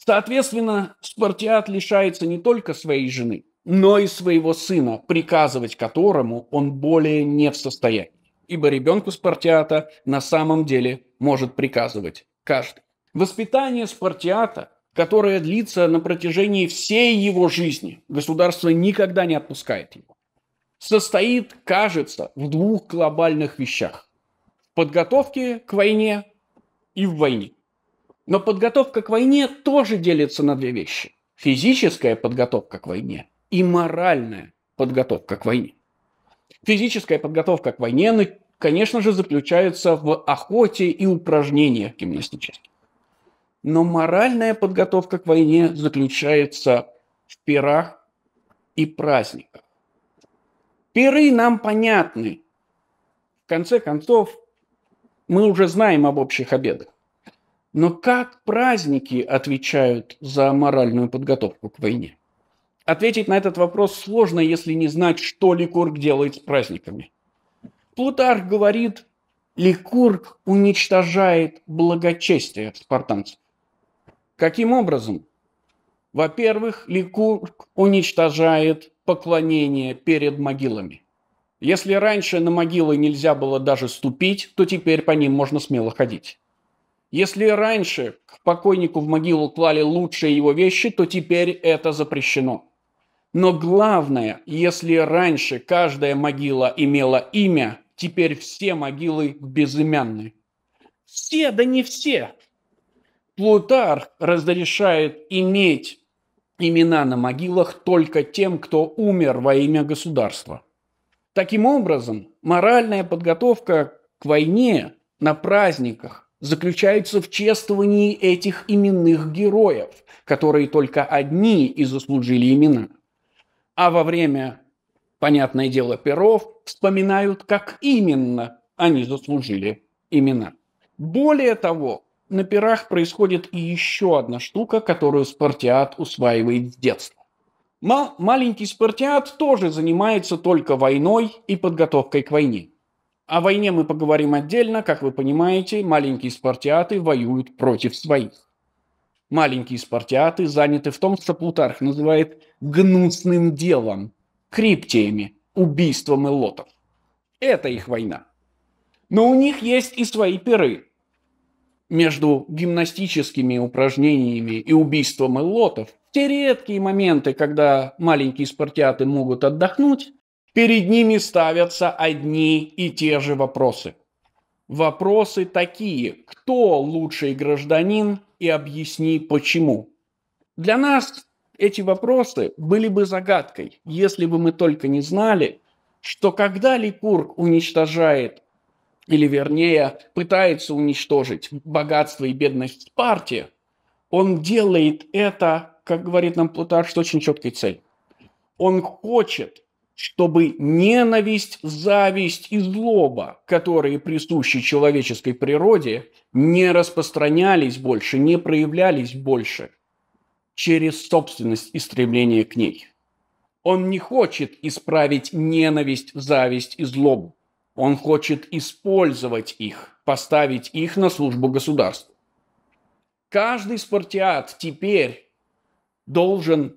Соответственно, Спартиат лишается не только своей жены, но и своего сына, приказывать которому он более не в состоянии ибо ребенку спартиата на самом деле может приказывать каждый. Воспитание спартиата, которое длится на протяжении всей его жизни, государство никогда не отпускает его, состоит, кажется, в двух глобальных вещах. В подготовке к войне и в войне. Но подготовка к войне тоже делится на две вещи. Физическая подготовка к войне и моральная подготовка к войне. Физическая подготовка к войне, ну, конечно же, заключается в охоте и упражнениях гимнастических. Но моральная подготовка к войне заключается в пирах и праздниках. Пиры нам понятны. В конце концов, мы уже знаем об общих обедах. Но как праздники отвечают за моральную подготовку к войне? Ответить на этот вопрос сложно, если не знать, что Ликург делает с праздниками. Плутарх говорит, Ликург уничтожает благочестие спартанцев. Каким образом? Во-первых, Ликург уничтожает поклонение перед могилами. Если раньше на могилы нельзя было даже ступить, то теперь по ним можно смело ходить. Если раньше к покойнику в могилу клали лучшие его вещи, то теперь это запрещено. Но главное, если раньше каждая могила имела имя, теперь все могилы безымянны. Все, да не все. Плутарх разрешает иметь имена на могилах только тем, кто умер во имя государства. Таким образом, моральная подготовка к войне на праздниках заключается в чествовании этих именных героев, которые только одни и заслужили имена – а во время, понятное дело, перов вспоминают, как именно они заслужили имена. Более того, на перах происходит и еще одна штука, которую Спартиат усваивает с детства. Ма- маленький Спартиат тоже занимается только войной и подготовкой к войне. О войне мы поговорим отдельно. Как вы понимаете, маленькие спартиаты воюют против своих маленькие спартиаты заняты в том, что Плутарх называет гнусным делом, криптиями, убийством элотов. Это их война. Но у них есть и свои перы. Между гимнастическими упражнениями и убийством элотов те редкие моменты, когда маленькие спартиаты могут отдохнуть, перед ними ставятся одни и те же вопросы – Вопросы такие. Кто лучший гражданин и объясни почему? Для нас эти вопросы были бы загадкой, если бы мы только не знали, что когда Ликург уничтожает, или вернее пытается уничтожить богатство и бедность партии, он делает это, как говорит нам Плутарх, с очень четкой целью. Он хочет чтобы ненависть, зависть и злоба, которые присущи человеческой природе, не распространялись больше, не проявлялись больше через собственность и стремление к ней. Он не хочет исправить ненависть, зависть и злобу. Он хочет использовать их, поставить их на службу государству. Каждый спартиат теперь должен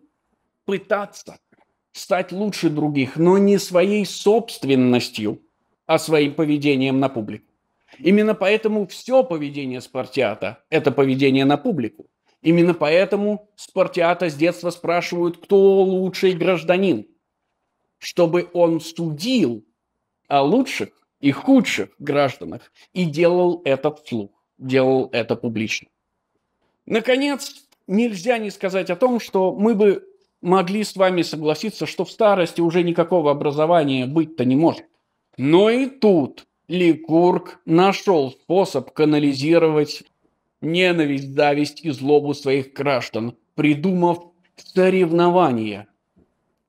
пытаться – стать лучше других, но не своей собственностью, а своим поведением на публику. Именно поэтому все поведение спартиата – это поведение на публику. Именно поэтому спартиата с детства спрашивают, кто лучший гражданин, чтобы он судил о лучших и худших гражданах и делал этот вслух, делал это публично. Наконец, нельзя не сказать о том, что мы бы могли с вами согласиться, что в старости уже никакого образования быть-то не может. Но и тут Ликург нашел способ канализировать ненависть, зависть и злобу своих граждан, придумав соревнования.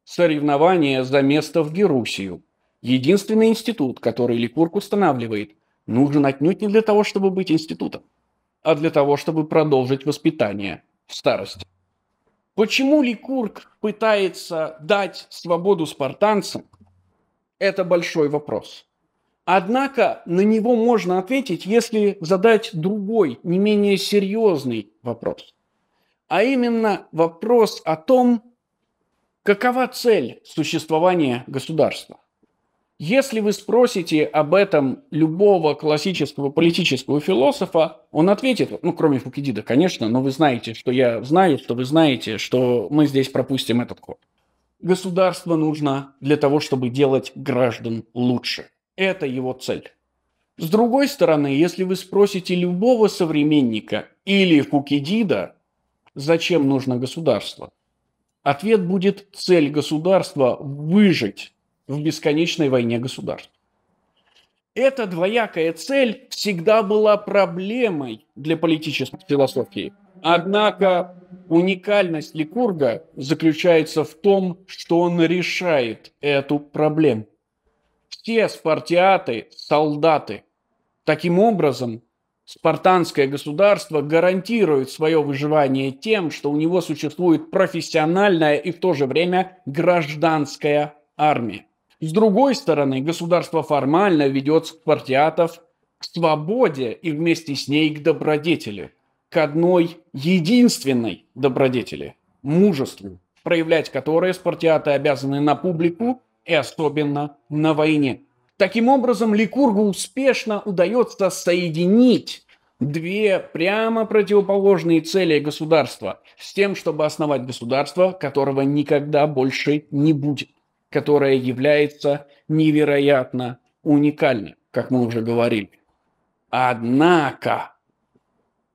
Соревнования за место в Герусию. Единственный институт, который Ликург устанавливает, нужен отнюдь не для того, чтобы быть институтом, а для того, чтобы продолжить воспитание в старости. Почему Ликург пытается дать свободу спартанцам, это большой вопрос. Однако на него можно ответить, если задать другой, не менее серьезный вопрос. А именно вопрос о том, какова цель существования государства – если вы спросите об этом любого классического политического философа, он ответит, ну, кроме Фукидида, конечно, но вы знаете, что я знаю, что вы знаете, что мы здесь пропустим этот ход. Государство нужно для того, чтобы делать граждан лучше. Это его цель. С другой стороны, если вы спросите любого современника или Фукидида, зачем нужно государство, ответ будет цель государства – выжить в бесконечной войне государств. Эта двоякая цель всегда была проблемой для политической философии. Однако уникальность Ликурга заключается в том, что он решает эту проблему. Все спартиаты – солдаты. Таким образом, спартанское государство гарантирует свое выживание тем, что у него существует профессиональная и в то же время гражданская армия. С другой стороны, государство формально ведет спартиатов к свободе и вместе с ней к добродетели, к одной единственной добродетели – мужеству, проявлять которое спартиаты обязаны на публику и особенно на войне. Таким образом, Ликургу успешно удается соединить две прямо противоположные цели государства с тем, чтобы основать государство, которого никогда больше не будет которая является невероятно уникальной, как мы уже говорили. Однако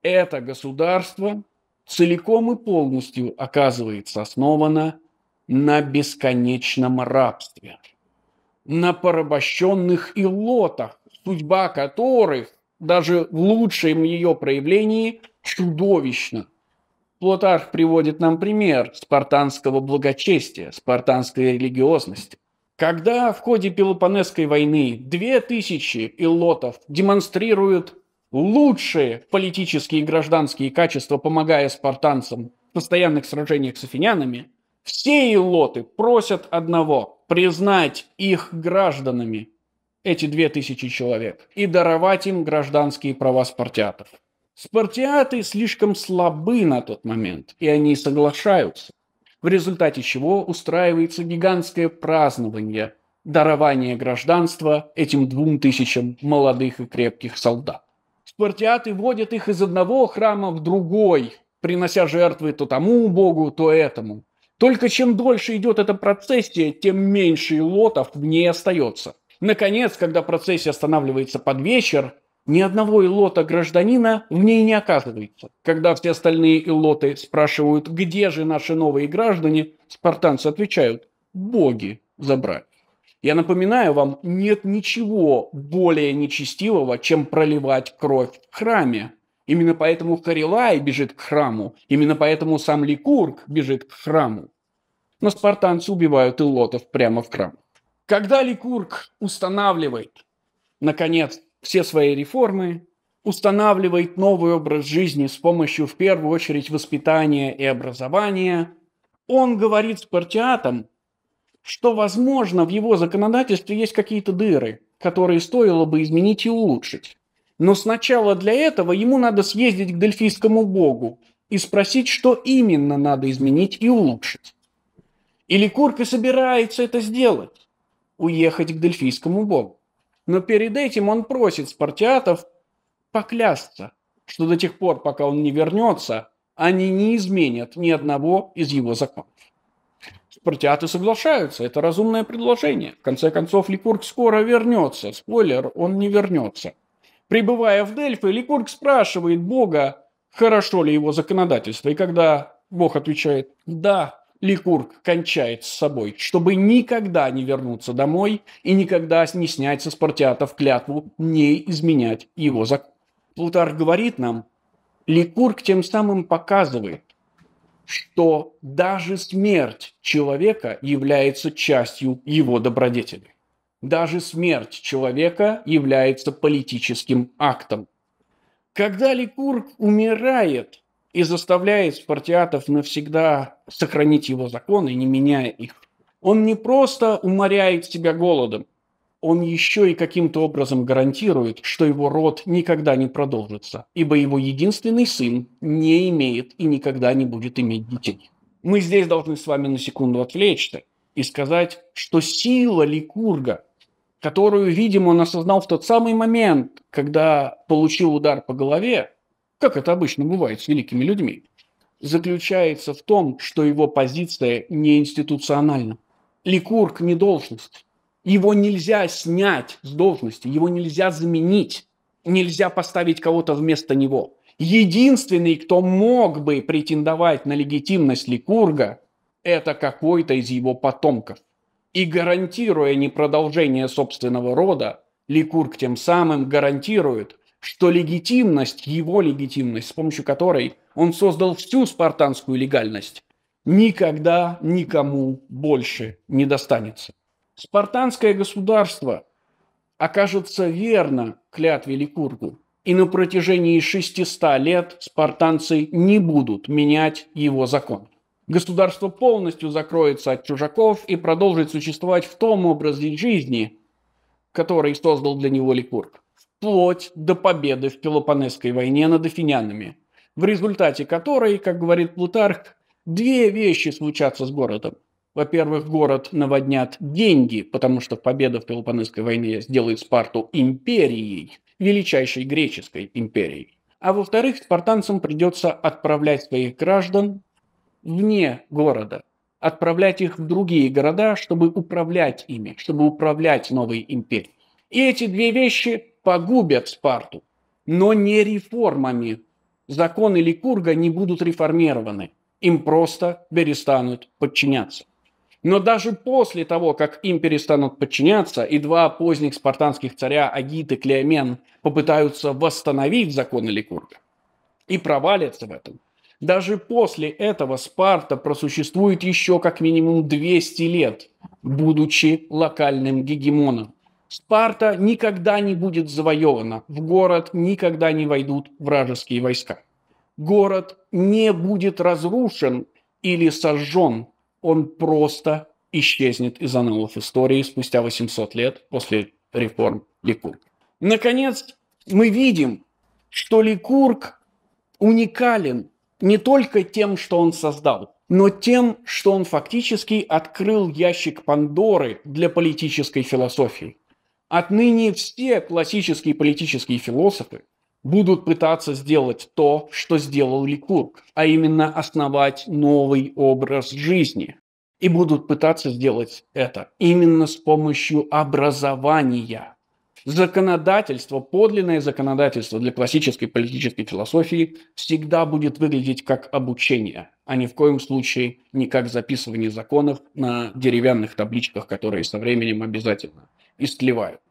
это государство целиком и полностью оказывается основано на бесконечном рабстве, на порабощенных и лотах, судьба которых даже в лучшем ее проявлении чудовищна – Плутарх приводит нам пример спартанского благочестия, спартанской религиозности. Когда в ходе Пелопонесской войны две тысячи иллотов демонстрируют лучшие политические и гражданские качества, помогая спартанцам в постоянных сражениях с афинянами, все иллоты просят одного – признать их гражданами, эти две тысячи человек, и даровать им гражданские права спартиатов – Спартиаты слишком слабы на тот момент, и они соглашаются, в результате чего устраивается гигантское празднование дарования гражданства этим двум тысячам молодых и крепких солдат. Спартиаты водят их из одного храма в другой, принося жертвы то тому богу, то этому. Только чем дольше идет эта процессия, тем меньше лотов в ней остается. Наконец, когда процессия останавливается под вечер, ни одного илота гражданина в ней не оказывается. Когда все остальные илоты спрашивают, где же наши новые граждане, спартанцы отвечают, боги забрали. Я напоминаю вам, нет ничего более нечестивого, чем проливать кровь в храме. Именно поэтому Харилай бежит к храму, именно поэтому сам Ликург бежит к храму. Но спартанцы убивают илотов прямо в храм. Когда Ликург устанавливает, наконец, все свои реформы, устанавливает новый образ жизни с помощью, в первую очередь, воспитания и образования. Он говорит Спартиатам, что, возможно, в его законодательстве есть какие-то дыры, которые стоило бы изменить и улучшить. Но сначала для этого ему надо съездить к дельфийскому богу и спросить, что именно надо изменить и улучшить. Или Курка собирается это сделать – уехать к дельфийскому богу. Но перед этим он просит спартиатов поклясться, что до тех пор, пока он не вернется, они не изменят ни одного из его законов. Спартиаты соглашаются, это разумное предложение. В конце концов, Ликург скоро вернется. Спойлер, он не вернется. Прибывая в Дельфы, Ликург спрашивает Бога, хорошо ли его законодательство. И когда Бог отвечает «да», Ликург кончает с собой, чтобы никогда не вернуться домой и никогда не снять со Спартиатов клятву не изменять его закон. Плутарх говорит нам, Ликург тем самым показывает, что даже смерть человека является частью его добродетели. Даже смерть человека является политическим актом. Когда Ликург умирает – и заставляет спартиатов навсегда сохранить его законы, не меняя их. Он не просто уморяет себя голодом, он еще и каким-то образом гарантирует, что его род никогда не продолжится, ибо его единственный сын не имеет и никогда не будет иметь детей. Мы здесь должны с вами на секунду отвлечься и сказать, что сила Ликурга, которую, видимо, он осознал в тот самый момент, когда получил удар по голове, как это обычно бывает с великими людьми, заключается в том, что его позиция не институциональна. Ликург не должность. Его нельзя снять с должности, его нельзя заменить, нельзя поставить кого-то вместо него. Единственный, кто мог бы претендовать на легитимность Ликурга, это какой-то из его потомков. И гарантируя непродолжение собственного рода, Ликург тем самым гарантирует – что легитимность, его легитимность, с помощью которой он создал всю спартанскую легальность, никогда никому больше не достанется. Спартанское государство окажется верно клятве Ликургу, и на протяжении 600 лет спартанцы не будут менять его закон. Государство полностью закроется от чужаков и продолжит существовать в том образе жизни, который создал для него Ликург вплоть до победы в Пелопонесской войне над афинянами, в результате которой, как говорит Плутарх, две вещи случатся с городом. Во-первых, город наводнят деньги, потому что победа в Пелопонесской войне сделает Спарту империей, величайшей греческой империей. А во-вторых, спартанцам придется отправлять своих граждан вне города, отправлять их в другие города, чтобы управлять ими, чтобы управлять новой империей. И эти две вещи погубят Спарту, но не реформами. Законы Ликурга не будут реформированы, им просто перестанут подчиняться. Но даже после того, как им перестанут подчиняться, и два поздних спартанских царя Агит и Клеомен попытаются восстановить законы Ликурга и провалятся в этом, даже после этого Спарта просуществует еще как минимум 200 лет, будучи локальным гегемоном. Спарта никогда не будет завоевана, в город никогда не войдут вражеские войска. Город не будет разрушен или сожжен, он просто исчезнет из аналов истории спустя 800 лет после реформ Ликург. Наконец, мы видим, что Ликург уникален не только тем, что он создал, но тем, что он фактически открыл ящик Пандоры для политической философии. Отныне все классические политические философы будут пытаться сделать то, что сделал Ликург, а именно основать новый образ жизни. И будут пытаться сделать это именно с помощью образования – Законодательство, подлинное законодательство для классической политической философии всегда будет выглядеть как обучение, а ни в коем случае не как записывание законов на деревянных табличках, которые со временем обязательно истлевают.